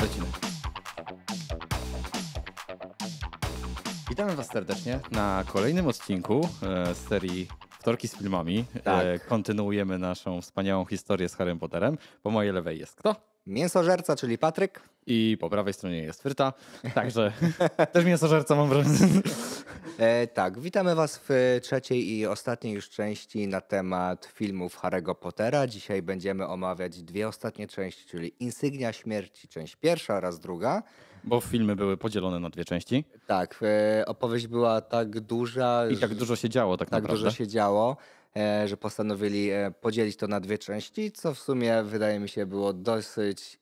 Lecimy. Witamy Was serdecznie na kolejnym odcinku e, z serii Wtorki z filmami. E, tak. kontynuujemy naszą wspaniałą historię z Harrym Potterem. Po mojej lewej jest kto? Mięsożerca, czyli Patryk. I po prawej stronie jest Fryta. Także też mięsożerca mam wrażenie. E, tak, witamy Was w trzeciej i ostatniej już części na temat filmów Harry'ego Pottera. Dzisiaj będziemy omawiać dwie ostatnie części, czyli Insygnia Śmierci, część pierwsza oraz druga. Bo filmy były podzielone na dwie części. Tak, e, opowieść była tak duża. I tak dużo się działo, tak, tak naprawdę. Tak dużo się działo e, że postanowili e, podzielić to na dwie części, co w sumie wydaje mi się było dosyć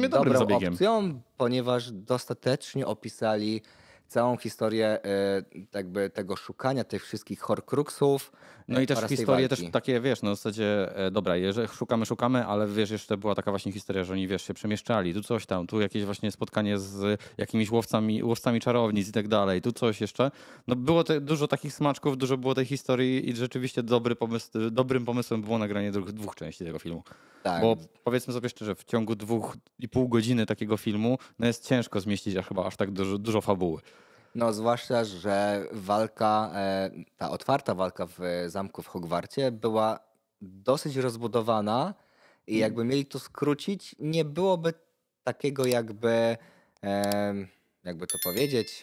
e, w dobrą zabiegiem. opcją, ponieważ dostatecznie opisali całą historię e, jakby tego szukania tych wszystkich horcruxów. No i też historię też takie, wiesz, no w zasadzie, e, dobra, jeżeli szukamy, szukamy, ale wiesz, jeszcze była taka właśnie historia, że oni, wiesz, się przemieszczali, tu coś tam, tu jakieś właśnie spotkanie z jakimiś łowcami, łowcami czarownic i tak dalej, tu coś jeszcze. No było te, dużo takich smaczków, dużo było tej historii i rzeczywiście dobry pomysł, dobrym pomysłem było nagranie dwóch części tego filmu. Tak. Bo powiedzmy sobie szczerze, w ciągu dwóch i pół godziny takiego filmu no jest ciężko zmieścić a chyba aż tak dużo, dużo fabuły. No zwłaszcza, że walka, e, ta otwarta walka w e, zamku w Hogwarcie była dosyć rozbudowana i mm. jakby mieli to skrócić, nie byłoby takiego jakby, jakby to powiedzieć,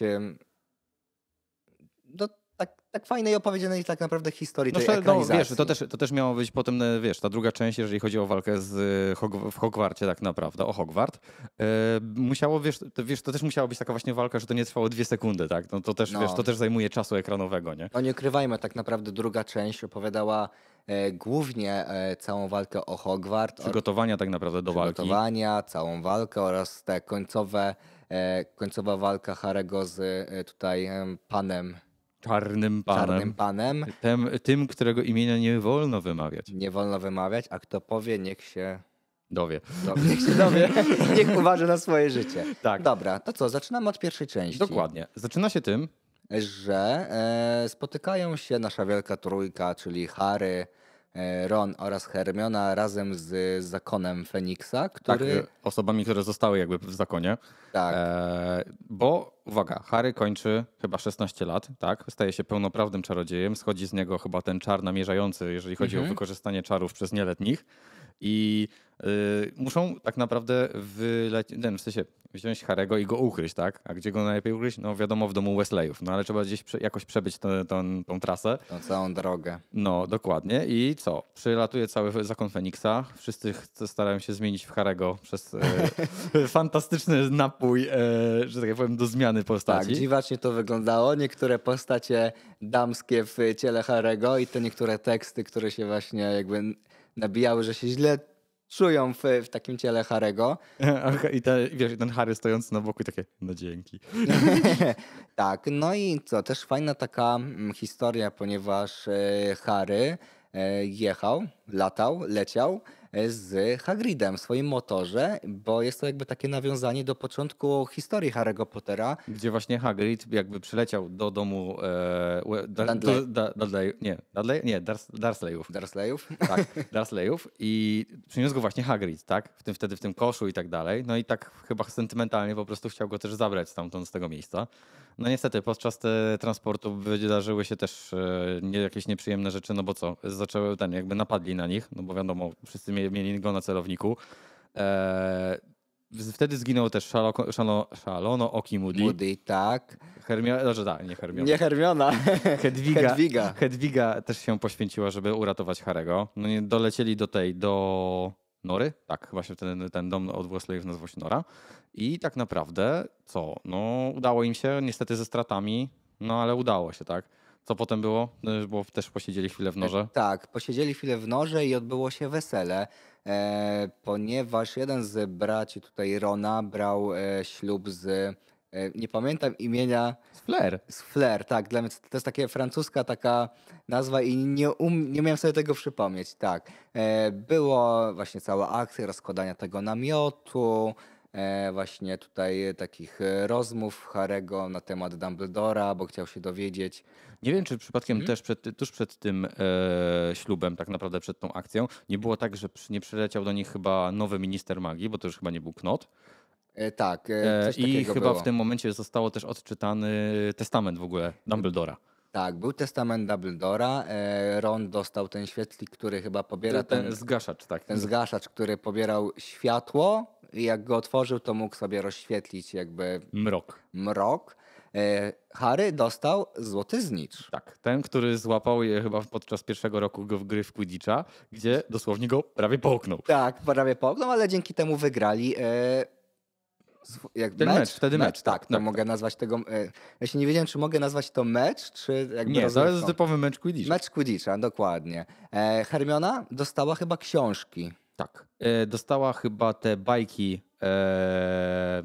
tak, tak fajnej opowiedzianej tak naprawdę historii no, tej no, wiesz, to też, to też miało być potem, e, wiesz, ta druga część, jeżeli chodzi o walkę z, e, w Hogwarcie tak naprawdę, o Hogwart. E, musiało, wiesz to, wiesz, to też musiała być taka właśnie walka, że to nie trwało dwie sekundy, tak? No, to, też, no. Wiesz, to też zajmuje czasu ekranowego, nie? No nie ukrywajmy, tak naprawdę druga część opowiadała e, głównie e, całą walkę o Hogwart. Przygotowania tak naprawdę do walki. Przygotowania, całą walkę oraz te końcowe, e, końcowa walka Harego z tutaj panem Czarnym panem. Czarnym panem. Tym, tym, którego imienia nie wolno wymawiać. Nie wolno wymawiać, a kto powie, niech się dowie. dowie. Niech się dowie, niech uważa na swoje życie. Tak. Dobra, to co, zaczynamy od pierwszej części. Dokładnie. Zaczyna się tym, że e, spotykają się nasza wielka trójka, czyli Harry, E, Ron oraz Hermiona razem z zakonem Feniksa, tak, który... Tak, osobami, które zostały jakby w zakonie. Tak. E, bo uwaga, Harry kończy chyba 16 lat, tak? Staje się pełnoprawnym czarodziejem, schodzi z niego chyba ten czar namierzający, jeżeli chodzi mhm. o wykorzystanie czarów przez nieletnich i y, muszą tak naprawdę wylecieć, no w sensie wziąć Harego i go ukryć, tak? A gdzie go najlepiej ukryć? No wiadomo, w domu Wesleyów, no ale trzeba gdzieś prze, jakoś przebyć tę, tą, tą, trasę. Tą całą drogę. No, dokładnie. I co? Przylatuje cały zakon Feniksa. Wszyscy starają się zmienić w Harego przez e, fantastyczny napój, e, że tak powiem, do zmiany postaci. Tak, dziwacznie to wyglądało. Niektóre postacie damskie w ciele Harego i te niektóre teksty, które się właśnie jakby nabijały, że się źle czują w, w takim ciele Harego. I wiesz, ten Harry stojący na boku i takie, no dzięki. tak, no i co, też fajna taka mm, historia, ponieważ e, Harry e, jechał, latał, leciał z Hagridem w swoim motorze, bo jest to jakby takie nawiązanie do początku historii Harry'ego Pottera. Gdzie właśnie Hagrid jakby przyleciał do domu e, Dudley. Da, nie, Dudley, nie Darsleyów. Darsleyów? Tak, Darsleyów i przyniósł go właśnie Hagrid, tak? W tym, wtedy w tym koszu i tak dalej. No i tak chyba sentymentalnie po prostu chciał go też zabrać stamtąd z tego miejsca. No niestety, podczas e, transportu wydarzyły się też e, jakieś nieprzyjemne rzeczy, no bo co, zaczęły ten, jakby napadli na nich, no bo wiadomo, wszyscy mieli go na celowniku. E, wtedy zginął też szalo, szalo, szalono Oki Moody. Moody, tak. Hermia, no, że tak, nie Hermiona. Nie Hermiona. Hedwiga, Hedwiga. Hedwiga też się poświęciła, żeby uratować Harego. No nie, dolecieli do tej, do Nory? Tak, właśnie ten, ten dom od Wesleyów nazywał się Nora. I tak naprawdę co? No udało im się, niestety ze stratami, no ale udało się, tak? Co potem było? Bo no, też posiedzieli chwilę w e, norze. Tak, posiedzieli chwilę w norze i odbyło się wesele, e, ponieważ jeden z braci tutaj Rona brał e, ślub z E, nie pamiętam imienia. Z Flair. Z Flair, tak. Dla mnie to jest taka francuska taka nazwa i nie, um, nie miałem sobie tego przypomnieć, tak. E, było właśnie cała akcja rozkładania tego namiotu, e, właśnie tutaj takich rozmów Harego na temat Dumbledora, bo chciał się dowiedzieć. Nie wiem, czy przypadkiem hmm? też przed, tuż przed tym e, ślubem, tak naprawdę przed tą akcją, nie było tak, że nie przyleciał do nich chyba nowy minister magii, bo to już chyba nie był Knot. E, tak. E, e, I chyba było. w tym momencie zostało też odczytany testament w ogóle Dumbledora. Tak, był testament Dumbledora. Ron dostał ten świetlik, który chyba pobiera. Ten, ten zgaszacz, tak. Ten zgaszacz, który pobierał światło. I jak go otworzył, to mógł sobie rozświetlić jakby. Mrok. Mrok. Harry dostał złoty znicz. Tak, ten, który złapał je chyba podczas pierwszego roku go w gry w Quidditcha, gdzie dosłownie go prawie połknął. Tak, prawie połknął, ale dzięki temu wygrali jak Ten mecz? mecz? Wtedy mecz. mecz tak, tak, to tak, mogę tak. tak. nazwać tego. E, ja się nie wiedziałem, czy mogę nazwać to mecz, czy jakby. Nie, rozrywką. to jest typowy mecz Quidditcha. Mecz Quidditcha, dokładnie. E, Hermiona dostała chyba książki. Tak. E, dostała chyba te bajki. E,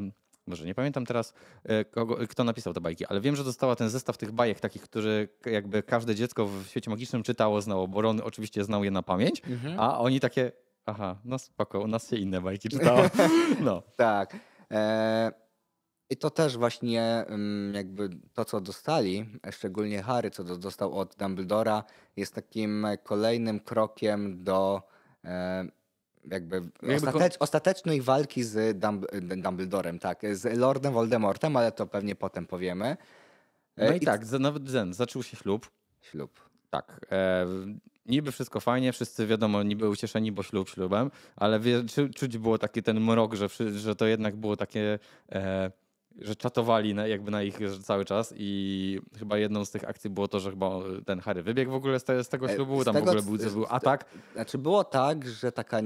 może nie pamiętam teraz, e, kogo, kto napisał te bajki, ale wiem, że dostała ten zestaw tych bajek, takich, które jakby każde dziecko w świecie magicznym czytało, znało, bo Ron oczywiście znał je na pamięć, mhm. a oni takie, aha, no spoko, u nas się inne bajki czytało. No. tak. E, I to też właśnie mm, jakby to, co dostali, szczególnie Harry, co dostał od Dumbledora, jest takim kolejnym krokiem do e, jakby, no ostatecz, ostatecznej walki z Dumbledorem, tak, z Lordem Voldemortem, ale to pewnie potem powiemy. E, no i, I tak, nawet zaczął się ślub. Ślub. Tak niby wszystko fajnie, wszyscy wiadomo, niby ucieszeni, bo ślub ślubem, ale wie, czuć było taki ten mrok, że, że to jednak było takie, e, że czatowali na, jakby na ich cały czas i chyba jedną z tych akcji było to, że chyba ten Harry wybiegł w ogóle z, te, z tego e, ślubu, z tam tego, w ogóle był, był atak. Znaczy było tak, że taka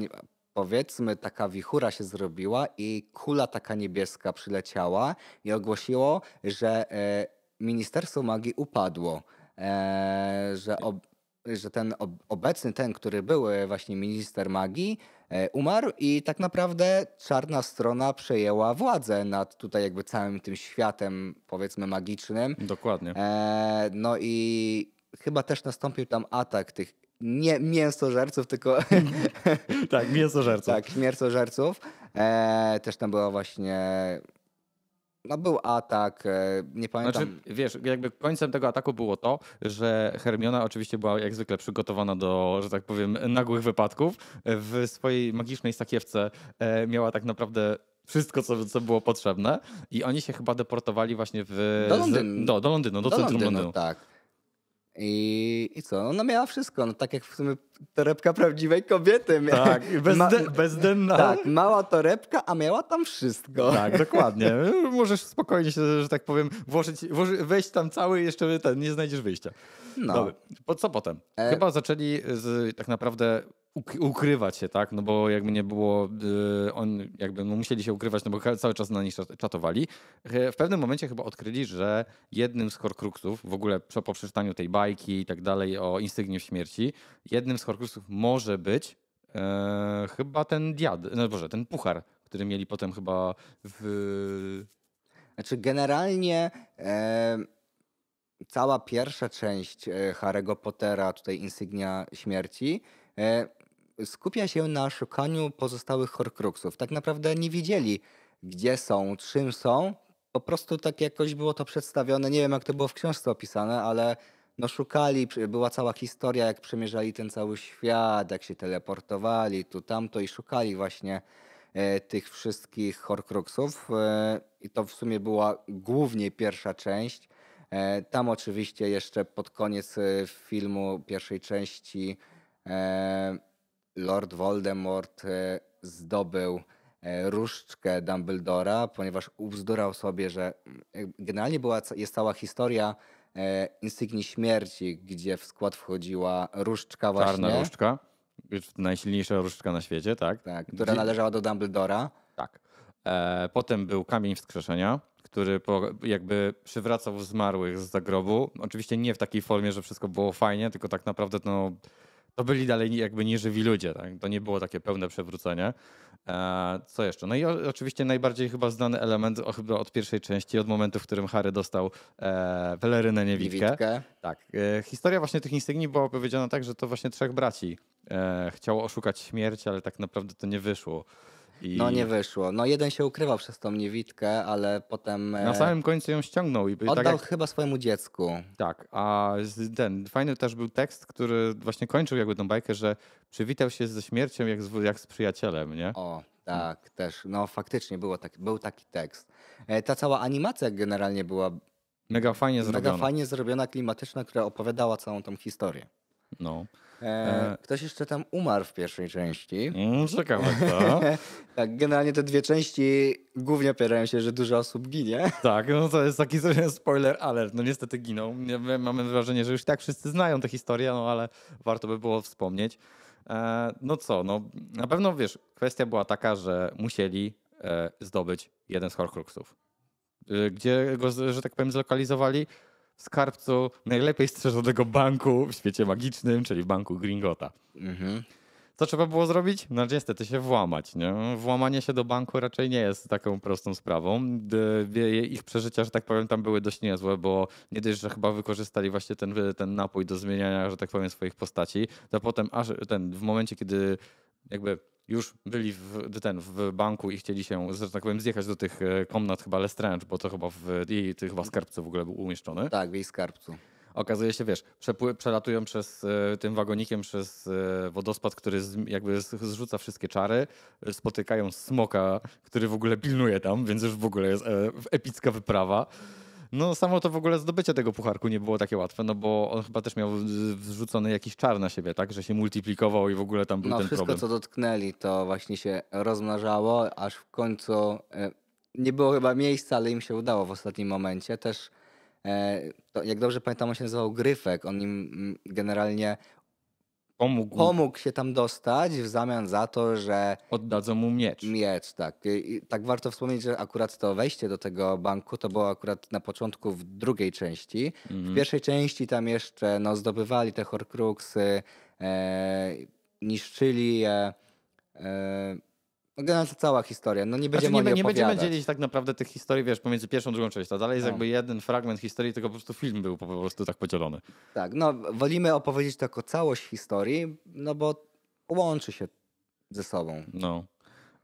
powiedzmy taka wichura się zrobiła i kula taka niebieska przyleciała i ogłosiło, że e, Ministerstwo Magii upadło. Eee, że ob że ten obecny, ten, który był e, właśnie minister magii, e, umarł i tak naprawdę czarna strona przejęła władzę nad tutaj jakby całym tym światem powiedzmy magicznym. Dokładnie. E, no i chyba też nastąpił tam atak tych nie mięsożerców, tylko... tak, mięsożerców. tak, mięsożerców. też tam była właśnie no był atak, e, nie pamiętam. Znaczy, wiesz, jakby końcem tego ataku było to, że Hermiona oczywiście była jak zwykle przygotowana do, że tak powiem, nagłych wypadków. W swojej magicznej sakiewce e, miała tak naprawdę wszystko, co, co było potrzebne i oni się chyba deportowali właśnie w... Do Londynu. Do, do Londynu, do, do centrum Londynu, Londynu. Tak. I, I co? Ona miała wszystko, no, tak jak w sumie torebka prawdziwej kobiety. Tak, Ma, bezdenna. Tak, mała torebka, a miała tam wszystko. Tak, dokładnie. Możesz spokojnie się, że tak powiem, włożyć, włożyć, wejść tam cały i jeszcze ten, nie znajdziesz wyjścia. No. Dobry. Co potem? E... Chyba zaczęli z, tak naprawdę ukrywać się, tak? No bo jakby nie było, y, on jakby no musieli się ukrywać, no bo cały czas na nich czatowali. W pewnym momencie chyba odkryli, że jednym z horcruxów, w ogóle po przeczytaniu tej bajki i tak dalej o insygniu śmierci, jednym z horcruxów może być e, chyba ten diad, no boże, ten puchar, który mieli potem chyba w... Znaczy generalnie... E cała pierwsza część e, Harry'ego Pottera, tutaj Insygnia Śmierci, e, skupia się na szukaniu pozostałych horcruxów. Tak naprawdę nie wiedzieli, gdzie są, czym są. Po prostu tak jakoś było to przedstawione. Nie wiem, jak to było w książce opisane, ale no szukali, była cała historia, jak przemierzali ten cały świat, jak się teleportowali tu, tamto i szukali właśnie e, tych wszystkich horcruxów. E, I to w sumie była głównie pierwsza część. E, tam oczywiście jeszcze pod koniec e, filmu pierwszej części e, Lord Voldemort e, zdobył e, różdżkę Dumbledora, ponieważ ubzdurał sobie, że mm, generalnie była, jest cała historia e, insygni Śmierci, gdzie w skład wchodziła różdżka właśnie. Czarna różdżka, najsilniejsza różdżka na świecie, tak? Tak, która gdzie... należała do Dumbledora. Tak. Potem był Kamień Wskrzeszenia, który jakby przywracał zmarłych z zagrobu. Oczywiście nie w takiej formie, że wszystko było fajnie, tylko tak naprawdę no, to byli dalej jakby nieżywi ludzie. Tak? To nie było takie pełne przewrócenie. E, co jeszcze? No i oczywiście najbardziej chyba znany element chyba od pierwszej części, od momentu, w którym Harry dostał e, pelerynę niewidkę. niewidkę. Tak. E, historia właśnie tych instygnii była opowiedziana tak, że to właśnie trzech braci e, chciało oszukać śmierć, ale tak naprawdę to nie wyszło. I... No nie wyszło. No jeden się ukrywał przez tą niewitkę, ale potem... E, Na samym końcu ją ściągnął. i tak Oddał tak jak... chyba swojemu dziecku. Tak, a ten fajny też był tekst, który właśnie kończył jakby tą bajkę, że przywitał się ze śmiercią jak z, jak z przyjacielem, nie? O, mm. tak, hmm. też. No faktycznie było tak, był taki tekst. E, ta cała animacja generalnie była... Mega fajnie zrobiona. Mega fajnie zrobiona, klimatyczna, która opowiadała całą tą historię. No. E, e, ktoś jeszcze tam umarł w pierwszej części. Mm, Czekam ciekawe to. tak, generalnie te dwie części głównie opierają się, że dużo osób ginie. Tak, no to jest taki spoiler alert. No niestety giną. mamy wrażenie, że już tak wszyscy znają tę historię, no ale warto by było wspomnieć. E, no co, no na pewno wiesz, kwestia była taka, że musieli zdobyć jeden z Horcruxów. Gdzie go, że tak powiem, zlokalizowali? skarbcu najlepiej strzeżonego banku w świecie magicznym, czyli banku Gringota. Mhm. Co trzeba było zrobić? No niestety się włamać. Nie? Włamanie się do banku raczej nie jest taką prostą sprawą. Ich przeżycia, że tak powiem, tam były dość niezłe, bo nie dość, że chyba wykorzystali właśnie ten, ten napój do zmieniania, że tak powiem, swoich postaci, to potem aż ten, w momencie, kiedy jakby już byli w, ten, w banku i chcieli się, że tak powiem, zjechać do tych e, komnat chyba Lestrange, bo to chyba w jej tych skarbce w ogóle był umieszczony. Tak, w jej skarbcu. Okazuje się, wiesz, przelatują przez e, tym wagonikiem przez e, wodospad, który z, jakby zrzuca wszystkie czary, spotykają smoka, który w ogóle pilnuje tam, więc już w ogóle jest epicka wyprawa. No samo to w ogóle zdobycie tego pucharku nie było takie łatwe, no bo on chyba też miał wrzucony jakiś czar na siebie, tak? Że się multiplikował i w ogóle tam był no, ten wszystko, problem. wszystko co dotknęli to właśnie się rozmnażało, aż w końcu e, nie było chyba miejsca, ale im się udało w ostatnim momencie. Też e, jak dobrze pamiętam, on się nazywał Gryfek. On im generalnie pomógł. pomógł się tam dostać w zamian za to, że. Oddadzą mu miecz. Miecz, tak. I tak warto wspomnieć, że akurat to wejście do tego banku to było akurat na początku w drugiej części. Mhm. W pierwszej części tam jeszcze no, zdobywali te horcruxy, e, niszczyli je. E, no, generalnie to cała historia. No nie znaczy, będziemy znaczy, nie, nie będziemy dzielić tak naprawdę tych historii, wiesz, pomiędzy pierwszą a drugą częścią. To dalej jest no. jakby jeden fragment historii, tylko po prostu film był po prostu tak podzielony. Tak, no wolimy opowiedzieć to jako całość historii, no bo łączy się ze sobą. No.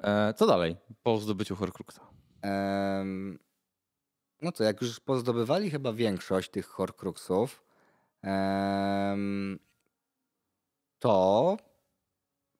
E, co dalej po zdobyciu Horcruxa? Ehm, no co, jak już pozdobywali chyba większość tych Horcruxów, ehm, to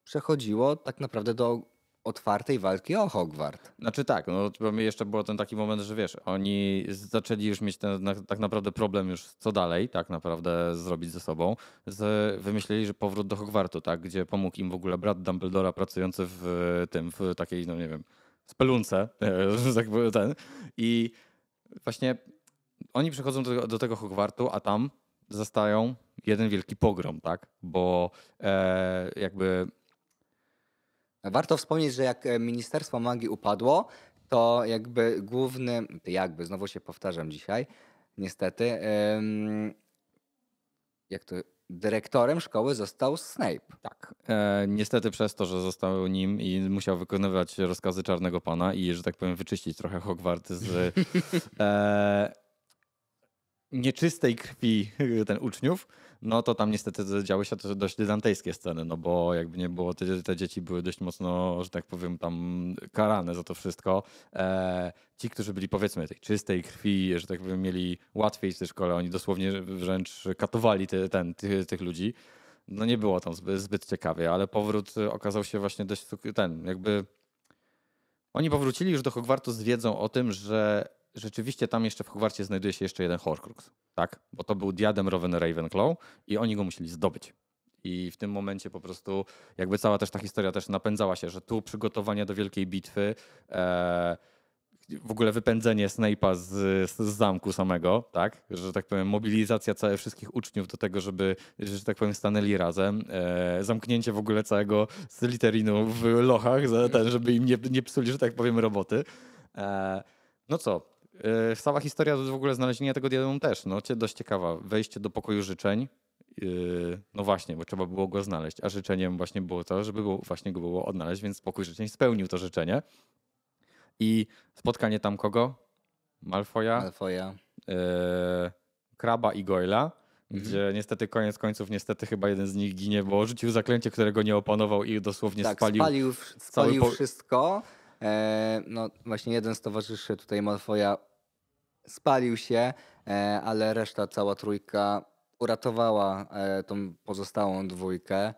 przechodziło tak naprawdę do otwartej walki o Hogwart. Znaczy tak, no jeszcze był ten taki moment, że wiesz, oni zaczęli już mieć ten na, tak naprawdę problem już co dalej tak naprawdę zrobić ze sobą. Z, wymyślili, że powrót do Hogwartu, tak, gdzie pomógł im w ogóle brat Dumbledora pracujący w tym, w takiej, no nie wiem, spelunce, tak ten. I właśnie oni przychodzą do, do tego Hogwartu, a tam zastają jeden wielki pogrom, tak, bo e, jakby Warto wspomnieć, że jak e, Ministerstwo Magii upadło, to jakby główny, jakby, znowu się powtarzam dzisiaj, niestety, jak to, dyrektorem szkoły został Snape. Tak. E, niestety przez to, że został nim i musiał wykonywać rozkazy Czarnego Pana i, że tak powiem, wyczyścić trochę Hogwarty z... E, nieczystej krwi y, ten uczniów, no to tam niestety działy się też dość dylantejskie sceny, no bo jakby nie było, te, te, dzieci były dość mocno, że tak powiem, tam karane za to wszystko. E, ci, którzy byli powiedzmy tej czystej krwi, że tak powiem, mieli łatwiej w tej szkole, oni dosłownie wręcz katowali te, ten, ty, tych ludzi. No nie było tam zbyt, zbyt ciekawie, ale powrót okazał się właśnie dość ten, jakby... Oni powrócili już do Hogwartu z wiedzą o tym, że rzeczywiście tam jeszcze w Hogwarcie znajduje się jeszcze jeden Horcrux, tak? Bo to był diadem Rowen Ravenclaw i oni go musieli zdobyć. I w tym momencie po prostu jakby cała też ta historia też napędzała się, że tu przygotowania do wielkiej bitwy, e, w ogóle wypędzenie Snape'a z, z, zamku samego, tak? Że tak powiem, mobilizacja całych wszystkich uczniów do tego, żeby, że tak powiem, stanęli razem. E, zamknięcie w ogóle całego sliterinu w lochach, ten, żeby im nie, nie psuli, że tak powiem, roboty. E, no co, cała e, historia w ogóle znalezienia tego diademu też, no dość ciekawa. Wejście do pokoju życzeń, e, no właśnie, bo trzeba było go znaleźć, a życzeniem właśnie było to, żeby go, właśnie go było odnaleźć, więc pokój życzeń spełnił to życzenie. I spotkanie tam kogo? Malfoja. Malfoja. Yy, e, Kraba i Goyla, mhm. gdzie niestety koniec końców, niestety chyba jeden z nich ginie, bo rzucił zaklęcie, którego nie opanował i dosłownie tak, spalił, spalił, spalił cały po... wszystko. E, no właśnie jeden z towarzyszy tutaj Malfoja spalił się, e, ale reszta, cała trójka uratowała e, tą pozostałą dwójkę.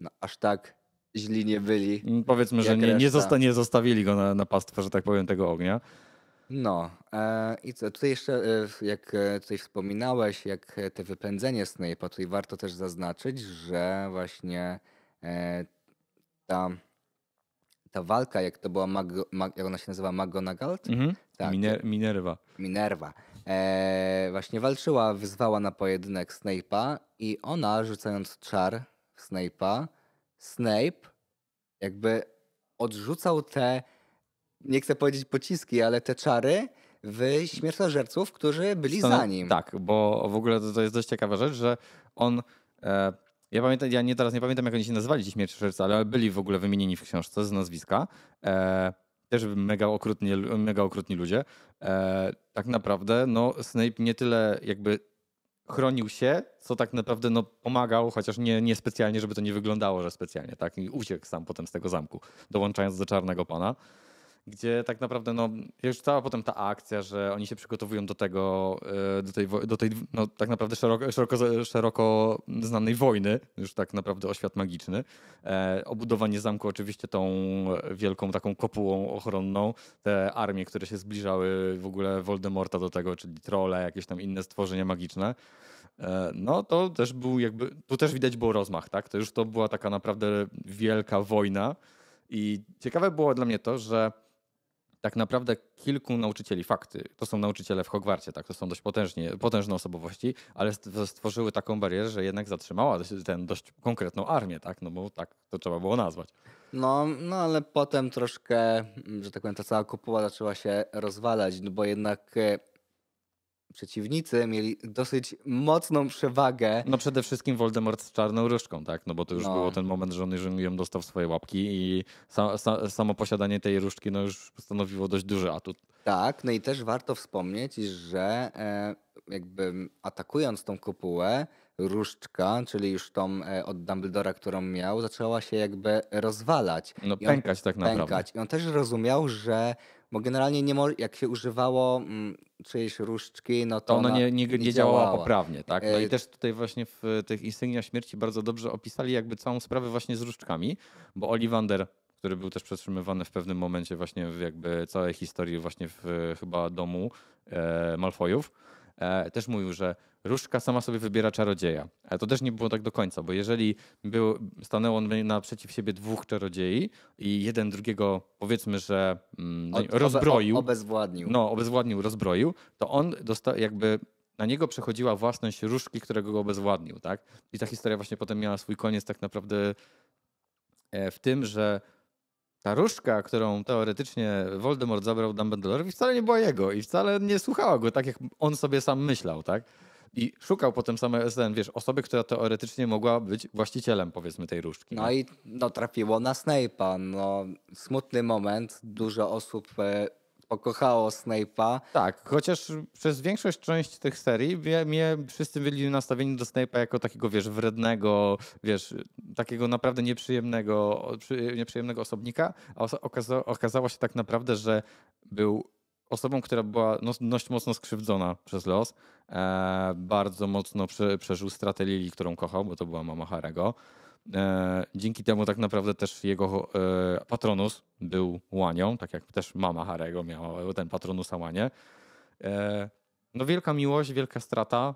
No, aż tak źli nie byli. Mm, powiedzmy, że nie, nie, zosta nie zostawili go na, na pastwę, że tak powiem, tego ognia. No e, i co, tutaj jeszcze, jak tutaj wspominałeś, jak te wypędzenie Snape'a, tutaj warto też zaznaczyć, że właśnie e, ta ta walka, jak to była, Magro, Mag, jak ona się nazywa, McGonagall? Mhm. Tak. Miner Minerva. Minerva. E, właśnie walczyła, wyzwała na pojedynek Snape'a i ona rzucając czar Snape'a, Snape jakby odrzucał te, nie chcę powiedzieć pociski, ale te czary w śmierciożerców, którzy byli Stan za nim. Tak, bo w ogóle to, to jest dość ciekawa rzecz, że on e, ja pamiętam, ja nie, teraz nie pamiętam, jak oni się nazwali ci śmierciożercy, ale byli w ogóle wymienieni w książce z nazwiska. E, też mega okrutni, mega okrutni ludzie. E, tak naprawdę no, Snape nie tyle jakby chronił się, co tak naprawdę no, pomagał, chociaż nie, nie specjalnie, żeby to nie wyglądało, że specjalnie, tak? I uciekł sam potem z tego zamku, dołączając do Czarnego Pana gdzie tak naprawdę no, już cała potem ta akcja, że oni się przygotowują do tego, e, do tej, do tej no, tak naprawdę szeroko, szeroko, szeroko znanej wojny, już tak naprawdę o świat magiczny. E, obudowanie zamku oczywiście tą wielką taką kopułą ochronną, te armie, które się zbliżały w ogóle Voldemorta do tego, czyli trole, jakieś tam inne stworzenia magiczne. E, no to też był jakby, tu też widać było rozmach, tak? To już to była taka naprawdę wielka wojna i ciekawe było dla mnie to, że tak naprawdę kilku nauczycieli, fakty, to są nauczyciele w Hogwarcie, tak, to są dość potężnie, potężne osobowości, ale stworzyły taką barierę, że jednak zatrzymała ten dość konkretną armię, tak, no bo tak to trzeba było nazwać. No, no ale potem troszkę, że tak powiem, ta cała kopuła zaczęła się rozwalać, no bo jednak e, przeciwnicy mieli dosyć mocną przewagę. No przede wszystkim Voldemort z czarną różdżką, tak? No bo to już no. był ten moment, że on, już ją dostał w swoje łapki i sa, sa, samo posiadanie tej różdżki no już stanowiło dość duży atut. Tak, no i też warto wspomnieć, że e, jakby atakując tą kopułę, różdżka, czyli już tą e, od Dumbledora, którą miał, zaczęła się jakby rozwalać. No pękać on, tak naprawdę. Pękać. I on też rozumiał, że bo generalnie nie mo- jak się używało mm, czyjejś różdżki, no to, to ona, ona nie, nie, nie, nie działała, działała poprawnie. Tak? No i y, też tutaj właśnie w tych insygniach śmierci bardzo dobrze opisali jakby całą sprawę właśnie z różdżkami, bo Oliwander który był też przetrzymywany w pewnym momencie właśnie w jakby całej historii właśnie w chyba domu e, E, też mówił, że różdżka sama sobie wybiera czarodzieja. Ale to też nie było tak do końca, bo jeżeli był, stanęło naprzeciw siebie dwóch czarodziei i jeden drugiego powiedzmy, że mm, no Od, rozbroił. Obe, obezwładnił. No, obezwładnił, rozbroił, to on dostał jakby na niego przechodziła własność różki, którego go obezwładnił, tak? I ta historia właśnie potem miała swój koniec tak naprawdę e, w tym, że ta różdżka, którą teoretycznie Voldemort zabrał Dumbledore'owi wcale nie była jego i wcale nie słuchała go tak, jak on sobie sam myślał, tak? I szukał potem samej SN, wiesz, osoby, która teoretycznie mogła być właścicielem, powiedzmy, tej różdżki. No, no i no, trafiło na Snape'a. No, smutny moment. Dużo osób e, pokochało Snape'a. Tak, chociaż przez większość część tych serii mnie, mnie wszyscy byli nastawieni do Snape'a jako takiego, wiesz, wrednego, wiesz, takiego naprawdę nieprzyjemnego, nieprzyjemnego osobnika, a okaza okazało się tak naprawdę, że był osobą, która była dość mocno skrzywdzona przez los. E, bardzo mocno prze, przeżył stratę Lili, którą kochał, bo to była mama Harego. E, dzięki temu tak naprawdę też jego e, patronus był łanią, tak jak też mama Harego miała ten patronusa łanie. E, no wielka miłość, wielka strata.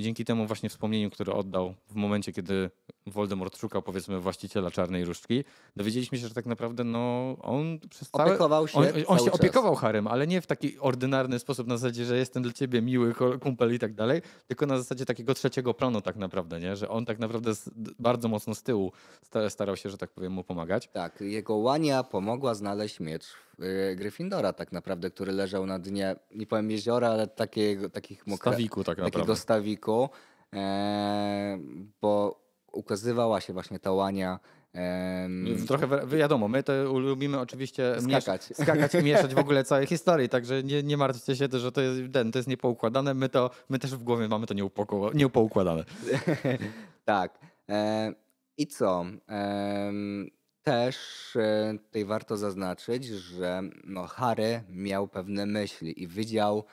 Dzięki temu właśnie wspomnieniu, które oddał w momencie, kiedy Voldemort szukał powiedzmy właściciela czarnej różdżki, dowiedzieliśmy się, że tak naprawdę no, on przez opiekował się. On, on się czas. opiekował Harem, ale nie w taki ordynarny sposób na zasadzie, że jestem dla ciebie miły kumpel i tak dalej, tylko na zasadzie takiego trzeciego planu tak naprawdę, nie? że on tak naprawdę bardzo mocno z tyłu starał się, że tak powiem, mu pomagać. Tak, jego łania pomogła znaleźć miecz y, Gryffindora tak naprawdę, który leżał na dnie, nie powiem jeziora, ale takiego, takich mokre, stawiku, tak takiego naprawdę. stawiku, e, bo ukazywała się właśnie ta łania Um, Trochę wiadomo, my to lubimy oczywiście skakać, miesz skakać i mieszać w ogóle całej historii, także nie, nie martwcie się, że to jest, ten, to jest niepoukładane, my, to, my też w głowie mamy to nieupoko, niepoukładane. tak. E, I co? E, też e, tutaj warto zaznaczyć, że no, Harry miał pewne myśli i widział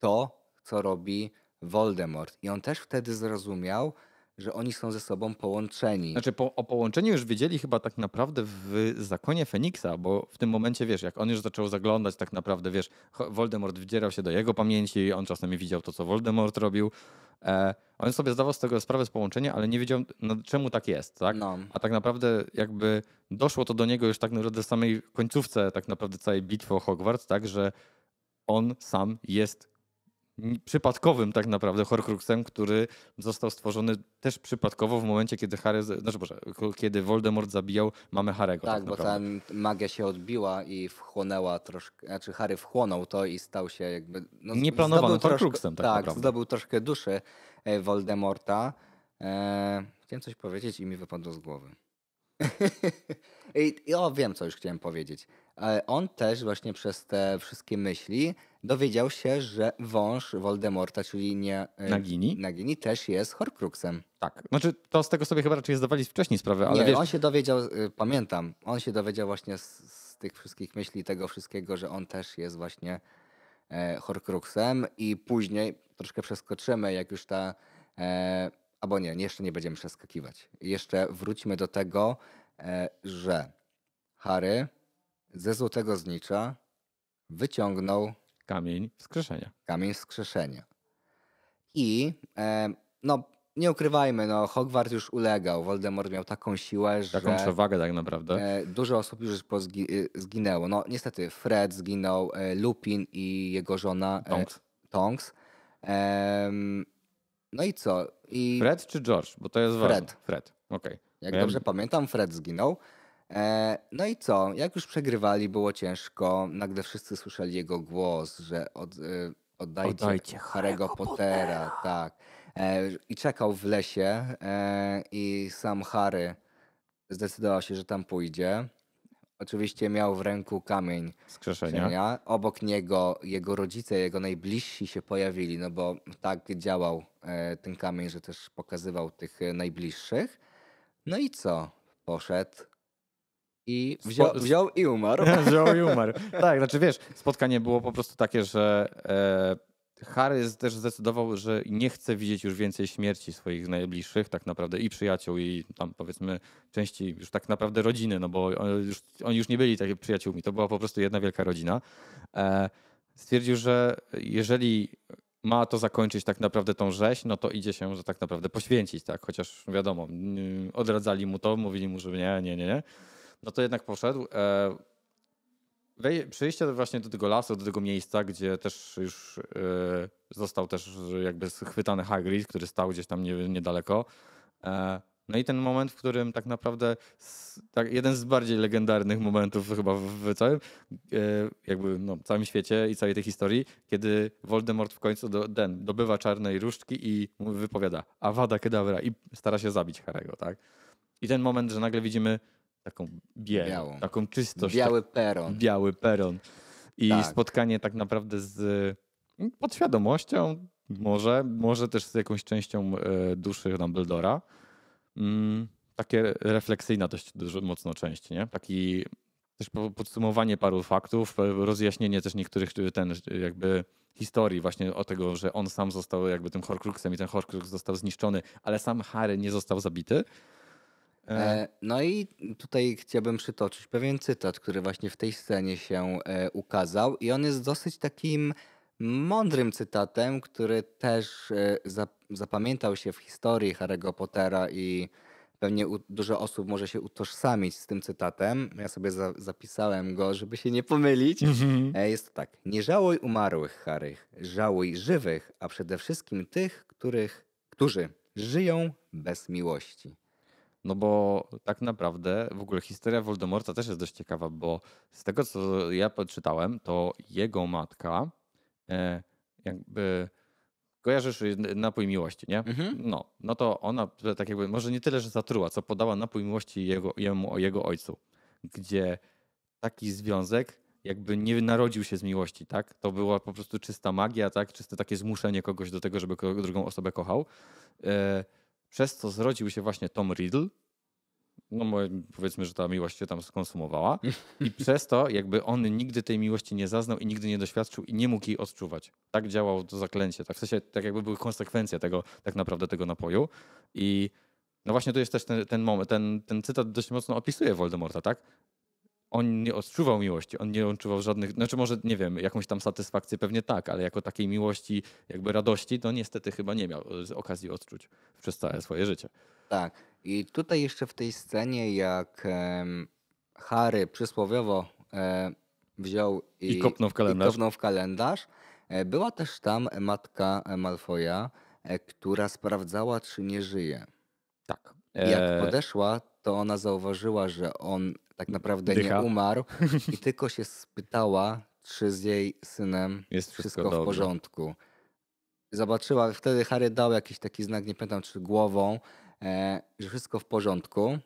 to, co robi Voldemort. I on też wtedy zrozumiał, że oni są ze sobą połączeni. Znaczy po, o połączeniu już wiedzieli chyba tak naprawdę w zakonie Feniksa, bo w tym momencie, wiesz, jak on już zaczął zaglądać tak naprawdę, wiesz, Voldemort wdzierał się do jego pamięci, on czasami widział to, co Voldemort robił. E, on sobie zdawał z tego sprawę z połączenia, ale nie wiedział, no, czemu tak jest, tak? No. A tak naprawdę jakby doszło to do niego już tak naprawdę w samej końcówce tak naprawdę całej bitwy o Hogwarts, tak, że on sam jest przypadkowym tak naprawdę Horcruxem, który został stworzony też przypadkowo w momencie, kiedy Harry, znaczy Boże, kiedy Voldemort zabijał mamy Harego. Tak, tak bo ta magia się odbiła i wchłonęła troszkę, znaczy Harry wchłonął to i stał się jakby... No, Nieplanowanym Horcruxem tak, tak naprawdę. zdobył troszkę duszy e, Voldemorta. Eee, chciałem coś powiedzieć i mi wypadło z głowy. I, o, wiem, co już chciałem powiedzieć on też właśnie przez te wszystkie myśli dowiedział się, że wąż Voldemorta, czyli nie y, Nagini, Nagini też jest Horcruxem. Tak. Znaczy to z tego sobie chyba raczej zdawali wcześniej sprawę, ale nie, wiesz... on się dowiedział, y, pamiętam, on się dowiedział właśnie z, z tych wszystkich myśli, tego wszystkiego, że on też jest właśnie e, Horcruxem i później troszkę przeskoczymy, jak już ta... E, albo nie, jeszcze nie będziemy przeskakiwać. Jeszcze wróćmy do tego, e, że Harry ze złotego znicza wyciągnął kamień skrzeszenia. Kamień skrzeszenia. I e, no, nie ukrywajmy, no, Hogwart już ulegał. Voldemort miał taką siłę, że. Taką przewagę, tak naprawdę. E, dużo osób już pozgi- e, zginęło. No, niestety, Fred zginął, e, Lupin i jego żona. E, Tonks. Tonks. no i co? I... Fred czy George? Bo to jest Fred. ważne. Fred. Fred. Okay. Jak dobrze pamiętam, Fred zginął. E, no i co? Jak już przegrywali, było ciężko. Nagle wszyscy słyszeli jego głos, że od, e, oddajcie, oddajcie Harry'ego Pottera. Pottera. Tak. E, I czekał w lesie i sam Harry zdecydował się, że tam pójdzie. Oczywiście miał w ręku kamień skrzeszenia. Obok niego jego rodzice, jego najbliżsi się pojawili, no bo tak działał ten kamień, że też pokazywał tych najbliższych. No i co? Poszedł i wziął, wziął, i umarł. wziął i umarł. Tak, znaczy wiesz, spotkanie było po prostu takie, że e, Harry też zdecydował, że nie chce widzieć już więcej śmierci swoich najbliższych, tak naprawdę i przyjaciół, i tam powiedzmy części już tak naprawdę rodziny, no bo on już, oni już nie byli takimi przyjaciółmi, to była po prostu jedna wielka rodzina. E, stwierdził, że jeżeli ma to zakończyć tak naprawdę tą rzeź, no to idzie się, że tak naprawdę poświęcić, tak? Chociaż wiadomo, odradzali mu to, mówili mu, że nie, nie, nie, nie no to jednak poszedł. E, przyjście właśnie do tego lasu, do tego miejsca, gdzie też już e, został też jakby schwytany Hagrid, który stał gdzieś tam nie, niedaleko. E, no i ten moment, w którym tak naprawdę tak, jeden z bardziej legendarnych momentów chyba w, całym, e, jakby no, całym świecie i całej tej historii, kiedy Voldemort w końcu do, den, dobywa czarnej różdżki i wypowiada Awada Kedavra i stara się zabić Harego, tak? I ten moment, że nagle widzimy taką biel, Białą. taką czystość. Biały tak, peron. Biały peron. I tak. spotkanie tak naprawdę z mm, podświadomością, może, może też z jakąś częścią e, duszy Dumbledora. Mm, takie refleksyjna dość dużo, mocno część, nie? Taki też podsumowanie paru faktów, e, rozjaśnienie też niektórych e, ten jakby historii właśnie o tego, że on sam został jakby tym Horcruxem i ten Horcrux został zniszczony, ale sam Harry nie został zabity. E, e, no i tutaj chciałbym przytoczyć pewien cytat, który właśnie w tej scenie się e, ukazał i on jest dosyć takim mądrym cytatem, który też zapamiętał się w historii Harry'ego Pottera i pewnie dużo osób może się utożsamić z tym cytatem. Ja sobie zapisałem go, żeby się nie pomylić. Mhm. Jest to tak. Nie żałuj umarłych, Harry. Żałuj żywych, a przede wszystkim tych, których, którzy żyją bez miłości. No bo tak naprawdę w ogóle historia Voldemorta też jest dość ciekawa, bo z tego co ja poczytałem, to jego matka e, jakby kojarzysz napój miłości, nie? Mhm. No, no to ona tak jakby może nie tyle, że zatruła, co podała napój miłości jego, jemu, jego ojcu, gdzie taki związek jakby nie narodził się z miłości, tak? To była po prostu czysta magia, tak? Czyste takie zmuszenie kogoś do tego, żeby drugą osobę kochał. E, przez co zrodził się właśnie Tom Riddle. No powiedzmy, że ta miłość się tam skonsumowała i przez to jakby on nigdy tej miłości nie zaznał i nigdy nie doświadczył i nie mógł jej odczuwać. Tak działało to zaklęcie. Tak w sensie, tak jakby były konsekwencje tego, tak naprawdę tego napoju i no właśnie to jest też ten, ten moment, ten, ten cytat dość mocno opisuje Voldemorta, tak? on nie odczuwał miłości, on nie odczuwał żadnych, znaczy może, nie wiem, jakąś tam satysfakcję pewnie tak, ale jako takiej miłości, jakby radości, to niestety chyba nie miał e, okazji odczuć przez całe swoje życie. Tak. I tutaj jeszcze w tej scenie, jak um, Harry przysłowiowo um, wziął i, I, kopnął w kalendarz, i kopnął w kalendarz e, była też tam matka Malfoja, która sprawdzała, czy nie żyje. Tak. Jak podeszła, to ona zauważyła, że on tak mm, naprawdę Dycha. nie umarł i tylko się spytała, czy z jej synem jest wszystko, wszystko w porządku. Zobaczyła, wtedy Harry dał jakiś taki znak, nie pamiętam czy głową, e, że wszystko w porządku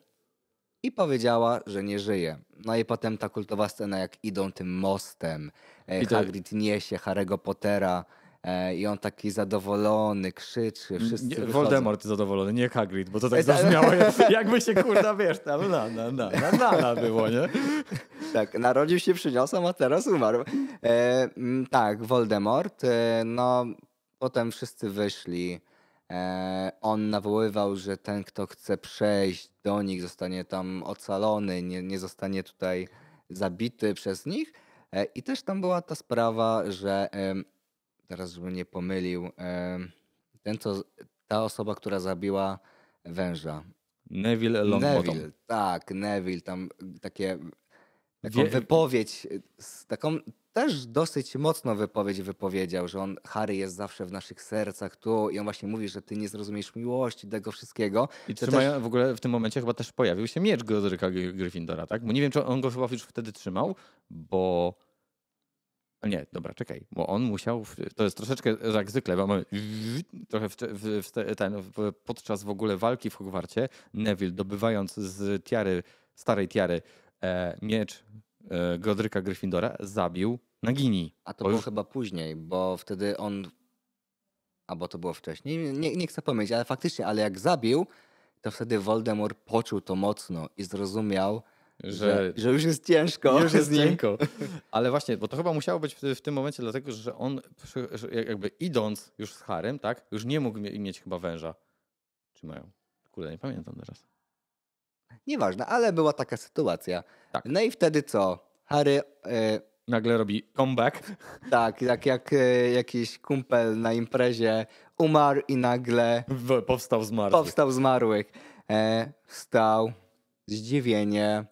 i powiedziała, że nie żyje. No i potem ta kultowa scena, jak idą tym mostem, e, Hagrid niesie Harry'ego Pottera E, i on taki zadowolony krzyczy, wszyscy nie, Voldemort jest zadowolony, nie Hagrid, bo to tak zabrzmiało, jakby się kurda, wiesz, tam na, na, na, na, na było, nie? Tak, narodził się przyniosłem, a teraz umarł. E, tak, Voldemort, e, no potem wszyscy wyszli. E, on nawoływał, że ten, kto chce przejść do nich, zostanie tam ocalony, nie, nie zostanie tutaj zabity przez nich. E, I też tam była ta sprawa, że teraz żebym nie pomylił, ten co, ta osoba, która zabiła węża. Neville Longbottom. Neville, tak, Neville, tam takie, taką Wie... wypowiedź, taką też dosyć mocno wypowiedź wypowiedział, że on, Harry jest zawsze w naszych sercach tu i on właśnie mówi, że ty nie zrozumiesz miłości, tego wszystkiego. I trzymają, też... w ogóle w tym momencie chyba też pojawił się miecz Godryka Gryffindora, tak? Bo nie wiem, czy on go chyba już wtedy trzymał, bo nie, dobra, czekaj, bo on musiał, w, to jest troszeczkę jak zwykle, bo mamy trochę w, w, ten, podczas w ogóle walki w Hogwarcie Neville dobywając z tiary, starej tiary e, miecz e, Godryka Gryffindora zabił Nagini. A to było już... chyba później, bo wtedy on, albo to było wcześniej, nie, nie chcę pomyśleć, ale faktycznie, ale jak zabił, to wtedy Voldemort poczuł to mocno i zrozumiał, że, że, już jest ciężko. Już jest Ale właśnie, bo to chyba musiało być w, w tym momencie, dlatego że on że jakby idąc już z Harem, tak, już nie mógł mieć chyba węża. Czy mają? Kurde, nie pamiętam teraz. Nieważne, ale była taka sytuacja. Tak. No i wtedy co? Harry... Y nagle robi comeback. Tak, jak y, jakiś kumpel na imprezie umarł i nagle. W, powstał zmarłych, Powstał z E, wstał, zdziwienie,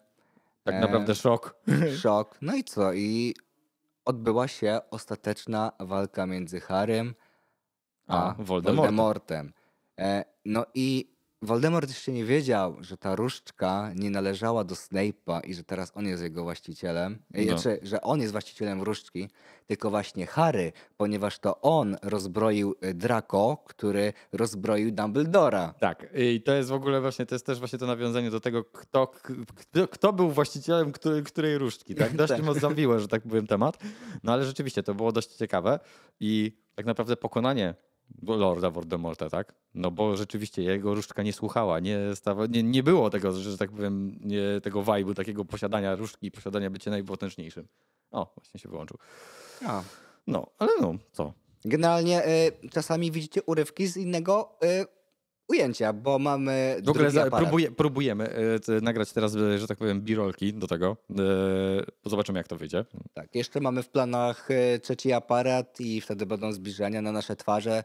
tak e, naprawdę e... szok. Szok. No i co? I odbyła się ostateczna walka między Harrym a, a Voldemortem. Voldemortem. E, no i Voldemort jeszcze nie wiedział, że ta różdżka nie należała do Snape'a i że teraz on jest jego właścicielem, e, no. Znaczy, że on jest właścicielem różdżki, tylko właśnie Harry, ponieważ to on rozbroił e, Draco, który rozbroił Dumbledora. Tak, e, i to jest w ogóle właśnie, to jest też właśnie to nawiązanie do tego, kto, kto, był właścicielem której, której różdżki, tak? Dość tak. mocno że tak powiem temat, no ale rzeczywiście to było dość ciekawe i tak naprawdę pokonanie Lorda Voldemorta, tak? No bo rzeczywiście jego różdżka nie słuchała, nie, stawa, nie, nie było tego, że tak powiem, nie, tego wajbu, takiego posiadania różdżki, posiadania bycia najpotężniejszym. O, właśnie się wyłączył. A. No, ale no, co? Generalnie y, czasami widzicie urywki z innego y, ujęcia, bo mamy. W ogóle próbuje, próbujemy y, nagrać teraz, e, że tak powiem, birolki do tego. Y, zobaczymy, jak to wyjdzie. Tak, jeszcze mamy w planach trzeci aparat i wtedy będą zbliżenia na nasze twarze.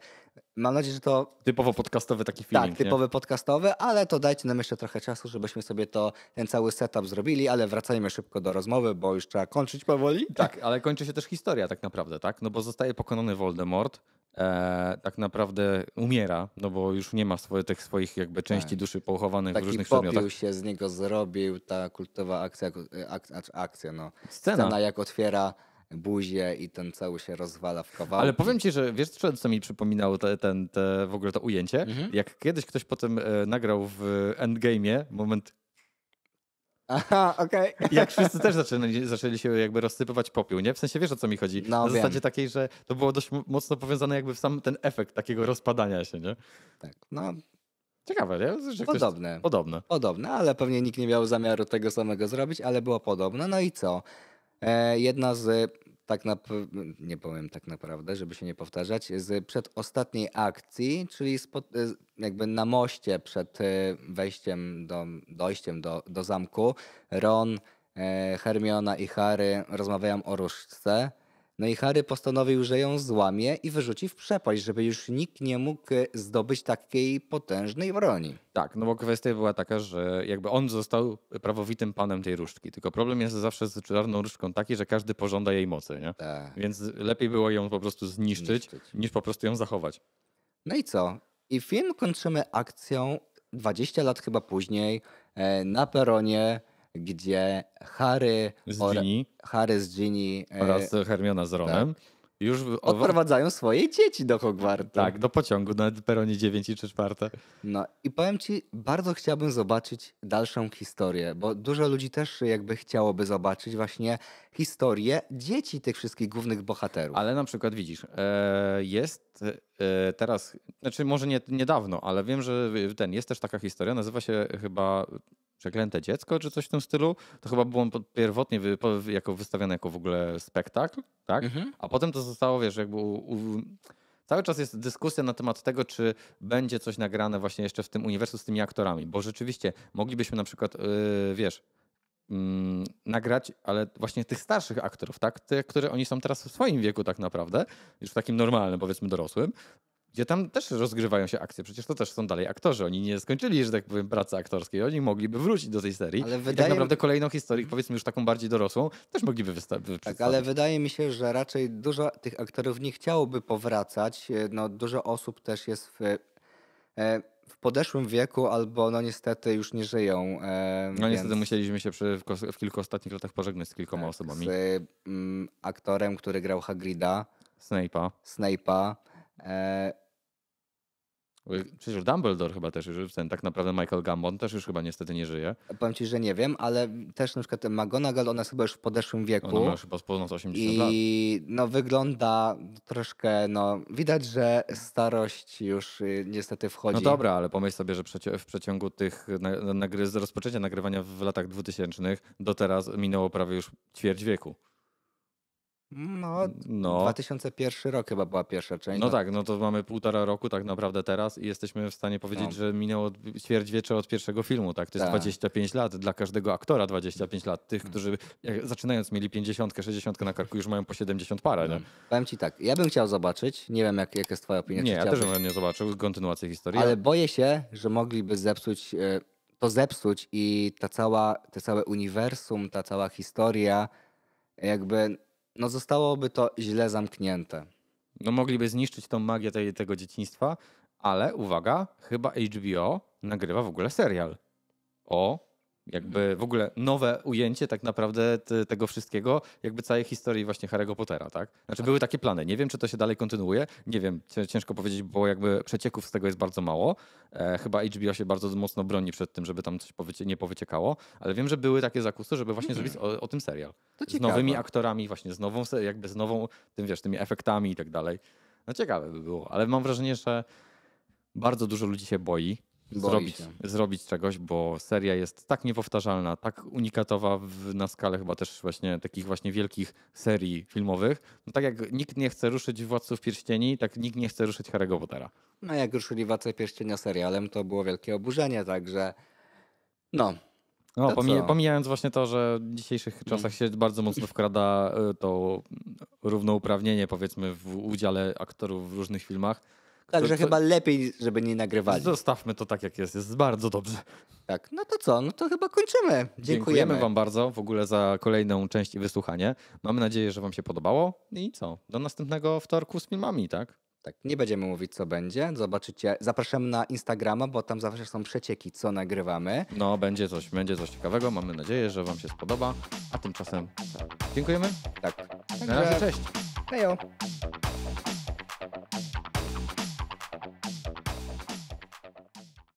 Mam nadzieję, że to. Typowo podcastowy taki film. Tak, typowy nie? podcastowy, ale to dajcie nam jeszcze trochę czasu, żebyśmy sobie to ten cały setup zrobili, ale wracajmy szybko do rozmowy, bo już trzeba kończyć powoli. Tak, ale kończy się też historia tak naprawdę, tak? No bo zostaje pokonany Voldemort e, tak naprawdę umiera, no bo już nie ma swoje, tych swoich jakby części tak. duszy pochowanych Taki w różnych przedmiotach. się z niego zrobił, ta kultowa akcja, akcja, akcja no. Scena. Scena jak otwiera buzię i ten cały się rozwala w kawałki. Ale powiem ci, że wiesz, co mi przypominało te, ten, te, w ogóle to ujęcie? Mhm. Jak kiedyś ktoś potem e, nagrał w Endgame'ie moment Aha, okej. Okay. Jak wszyscy też zaczęli, zaczęli się jakby rozsypywać popiół, nie? W sensie wiesz o co mi chodzi. No, Na zasadzie wiem. takiej, że to było dość mocno powiązane jakby w sam ten efekt takiego rozpadania się, nie? Tak, no Ciekawe, nie? Że podobne. Ktoś... Podobne. Podobne, ale pewnie nikt nie miał zamiaru tego samego zrobić, ale było podobne. No i co? E, jedna z tak na, nie powiem tak naprawdę, żeby się nie powtarzać, z przedostatniej akcji, czyli spod, e, jakby na moście przed e, wejściem do, dojściem do, do zamku, Ron, e, Hermiona i Harry rozmawiają o różdżce. No i Harry postanowił, że ją złamie i wyrzuci w przepaść, żeby już nikt nie mógł e, zdobyć takiej potężnej broni. Tak, no bo kwestia była taka, że jakby on został prawowitym panem tej różdżki. Tylko problem jest zawsze z czarną różdżką taki, że każdy pożąda jej mocy, nie? Tak. Więc lepiej było ją po prostu zniszczyć, zniszczyć, niż po prostu ją zachować. No i co? I film kończymy akcją 20 lat chyba później e, na peronie gdzie Harry z Ginny, Harry z Ginny e, oraz Hermiona z Ronem tak, już odprowadzają swoje dzieci do Hogwartu. Tak, do pociągu na peronie 9 czy 4. No i powiem ci, bardzo chciałbym zobaczyć dalszą historię, bo dużo ludzi też jakby chciałoby zobaczyć właśnie historię dzieci tych wszystkich głównych bohaterów. Ale na przykład widzisz, e, jest e, teraz, znaczy może nie, niedawno, ale wiem, że ten jest też taka historia, nazywa się chyba Przeklęte dziecko, czy coś w tym stylu, to chyba było pierwotnie wy, jako wystawione jako w ogóle spektakl, tak? Mhm. A potem to zostało, wiesz, jakby u, u, cały czas jest dyskusja na temat tego, czy będzie coś nagrane właśnie jeszcze w tym uniwersum z tymi aktorami, bo rzeczywiście moglibyśmy na przykład, yy, wiesz, yy, nagrać, ale właśnie tych starszych aktorów, tak? Tych, które oni są teraz w swoim wieku tak naprawdę, już w takim normalnym, powiedzmy dorosłym, gdzie tam też rozgrywają się akcje. Przecież to też są dalej aktorzy. Oni nie skończyli, że tak powiem, pracy aktorskiej. Oni mogliby wrócić do tej serii. Ale wydaje... I tak naprawdę kolejną historię, mhm. powiedzmy już taką bardziej dorosłą, też mogliby wystąpić. Tak, ale wydaje mi się, że raczej dużo tych aktorów nie chciałoby powracać. E, no, dużo osób też jest w, e, w podeszłym wieku albo no niestety już nie żyją. E, no więc... niestety musieliśmy się przy, w, kilku ostatnich latach pożegnać z kilkoma tak, osobami. Z mm, aktorem, który grał Hagrida. Snape'a. Snape'a E, przecież Dumbledore chyba też już, ten tak naprawdę Michael Gambon też już chyba niestety nie żyje. Powiem ci, że nie wiem, ale też na przykład McGonagall, ona jest chyba już w podeszłym wieku. Ona ma chyba ponad 80 i, lat. I no wygląda troszkę, no widać, że starość już y, niestety wchodzi. No dobra, ale pomyśl sobie, że w przeciągu tych, nagry, z rozpoczęcia nagrywania w latach 2000 do teraz minęło prawie już ćwierć wieku. No, no, 2001 rok chyba była pierwsza część. No, tak, no to mamy półtora roku tak naprawdę teraz i jesteśmy w stanie powiedzieć, no. że minęło ćwierćwiecze od pierwszego filmu, tak? To jest tak. 25 lat, dla każdego aktora 25 lat. Tych, mm. którzy zaczynając mieli 50, 60 na karku, już mają po 70 parę, nie? No. Powiem ci tak, ja bym chciał zobaczyć, nie wiem jak, jaka jest twoja opinia. Nie, ja też bym nie zobaczył, kontynuację historii. Ale boję się, że mogliby zepsuć, e, to zepsuć i ta cała, to całe uniwersum, ta cała historia jakby no zostałoby to źle zamknięte. No mogliby zniszczyć tą magię tej, tego dzieciństwa, ale uwaga, chyba HBO nagrywa w ogóle serial o jakby w ogóle nowe ujęcie tak naprawdę te, tego wszystkiego, jakby całej historii właśnie Harry'ego Pottera, tak? Znaczy były takie plany. Nie wiem, czy to się dalej kontynuuje. Nie wiem, ciężko powiedzieć, bo jakby przecieków z tego jest bardzo mało. E, chyba HBO się bardzo mocno broni przed tym, żeby tam coś powycie, nie powyciekało, ale wiem, że były takie zakusy, żeby właśnie mm -hmm. zrobić o, o, tym serial. To z nowymi aktorami, właśnie z nową, jakby z nową, tym wiesz, tymi efektami i tak dalej. No ciekawe by było, ale mam wrażenie, że bardzo dużo ludzi się boi zrobić, zrobić czegoś, bo seria jest tak niepowtarzalna, tak unikatowa w, na skalę chyba też właśnie takich właśnie wielkich serii filmowych. No tak jak nikt nie chce ruszyć Władców Pierścieni, tak nikt nie chce ruszyć Harry'ego Pottera. No jak ruszyli Władcę Pierścienia serialem, to było wielkie oburzenie, także no, no, pomijając właśnie to, że w dzisiejszych mm. czasach się bardzo mocno wkrada y, to równouprawnienie, powiedzmy, w udziale aktorów w różnych filmach, tak, Także to, to... chyba lepiej, żeby nie nagrywali. Zostawmy to tak, jak jest. Jest bardzo dobrze. Tak, no to co? No to chyba kończymy. Dziękujemy. Dziękujemy Wam bardzo w ogóle za kolejną część i wysłuchanie. Mamy nadzieję, że Wam się podobało. I co? Do następnego wtorku z filmami, tak? Tak, nie będziemy mówić, co będzie. Zobaczycie. Zapraszamy na Instagrama, bo tam zawsze są przecieki, co nagrywamy. No, będzie coś, będzie coś ciekawego. Mamy nadzieję, że Wam się spodoba. A tymczasem tak. dziękujemy. Tak. Na razie, cześć. Hejo.